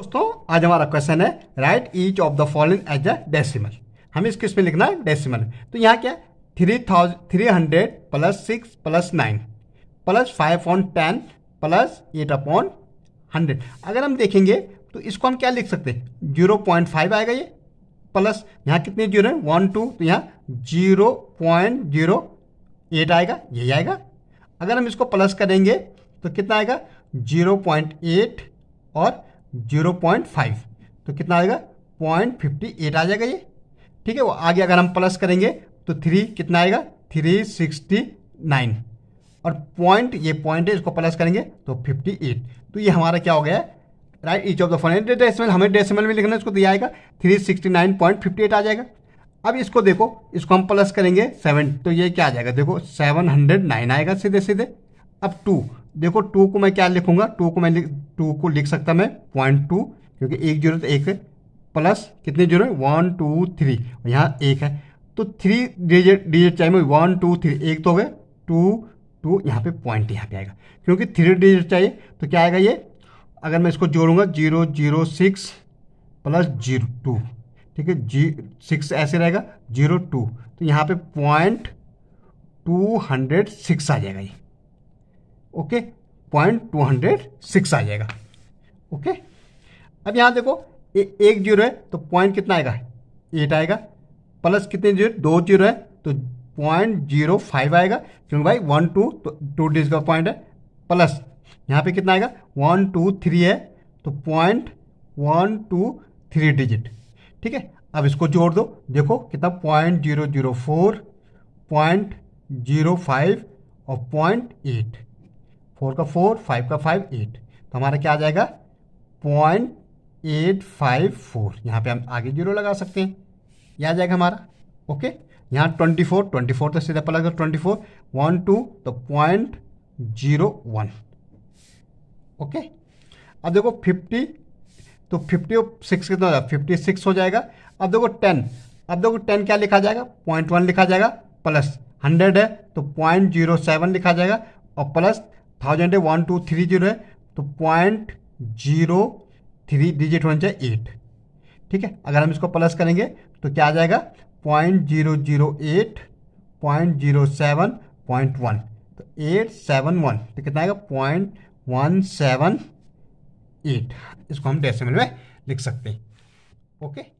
दोस्तों आज हमारा क्वेश्चन है write each of the following as a decimal हमें इसके इसमें लिखना है डेसिमल तो यहाँ क्या three thousand three hundred plus six plus nine plus five upon ten plus eight upon hundred अगर हम देखेंगे तो इसको हम क्या लिख सकते हैं जीरो पॉइंट फाइव आएगा ये प्लस यहाँ कितने जीरो हैं वन टू तो यहाँ जीरो पॉइंट जीरो एट आएगा यही आएगा अगर हम इसको प्लस करेंगे तो कितना आएगा जीरो पॉइंट एट और जीरो पॉइंट फाइव तो कितना आएगा पॉइंट फिफ्टी एट आ जाएगा ये ठीक है वो आगे अगर हम प्लस करेंगे तो थ्री कितना आएगा थ्री सिक्सटी नाइन और पॉइंट ये पॉइंट है इसको प्लस करेंगे तो फिफ्टी एट तो ये हमारा क्या हो गया write each of the following decimal हमें डेसिमल में लिखना है इसको दिया आएगा three sixty nine point fifty eight आ जाएगा अब इसको देखो इसको हम प्लस करेंगे सेवन तो ये क्या आ जाएगा देखो सेवन हंड्रेड नाइन आएगा सीधे सीधे अब टू देखो टू को मैं क्या लिखूंगा टू को मैं टू को लिख सकता मैं पॉइंट टू क्योंकि एक जीरो तो एक प्लस कितने जीरो है वन टू थ्री यहाँ एक है तो थ्री डिजिट डिजिट चाहिए वन टू थ्री एक तो हो गए टू टू यहाँ पे पॉइंट यहाँ पे आएगा क्योंकि थ्री डिजिट चाहिए तो क्या आएगा ये अगर मैं इसको जोड़ूंगा zero zero six plus zero two ठीक है जी सिक्स ऐसे रहेगा जीरो टू तो यहाँ पे पॉइंट टू हंड्रेड सिक्स आ जाएगा ये okay point two hundred six आ जाएगा ओके अब यहाँ देखो ए, एक जीरो है तो पॉइंट कितना आएगा एट आएगा प्लस कितने जीरो दो जीरो है तो पॉइंट जीरो फाइव आएगा क्योंकि भाई वन टू तो टू डिजिट का पॉइंट है प्लस यहाँ पे कितना आएगा वन टू थ्री है तो point one two three digit ठीक है अब इसको जोड़ दो देखो कितना point zero zero four point zero five और पॉइंट एट फोर का फोर फाइव का फाइव एट तो हमारा क्या आ जाएगा पॉइंट एट फाइव फोर यहाँ पे हम आगे जीरो लगा सकते हैं यह आ जाएगा हमारा ओके यहाँ ट्वेंटी फोर ट्वेंटी फोर तो सीधा पलट ट्वेंटी फोर वन टू तो पॉइंट जीरो वन ओके अब देखो फिफ्टी तो फिफ्टी सिक्स कितना हो जाएगा फिफ्टी सिक्स हो जाएगा अब देखो टेन अब देखो टेन क्या लिखा जाएगा पॉइंट वन लिखा जाएगा प्लस हंड्रेड है तो पॉइंट जीरो सेवन लिखा जाएगा और प्लस थाउजेंड है वन टू थ्री जीरो है तो पॉइंट जीरो थ्री डिजिट होना चाहिए एट ठीक है अगर हम इसको प्लस करेंगे तो क्या आ जाएगा point zero zero eight point zero seven point one तो एट सेवन वन तो कितना आएगा पॉइंट वन सेवन एट इसको हम डेसिमल में लिख सकते हैं ओके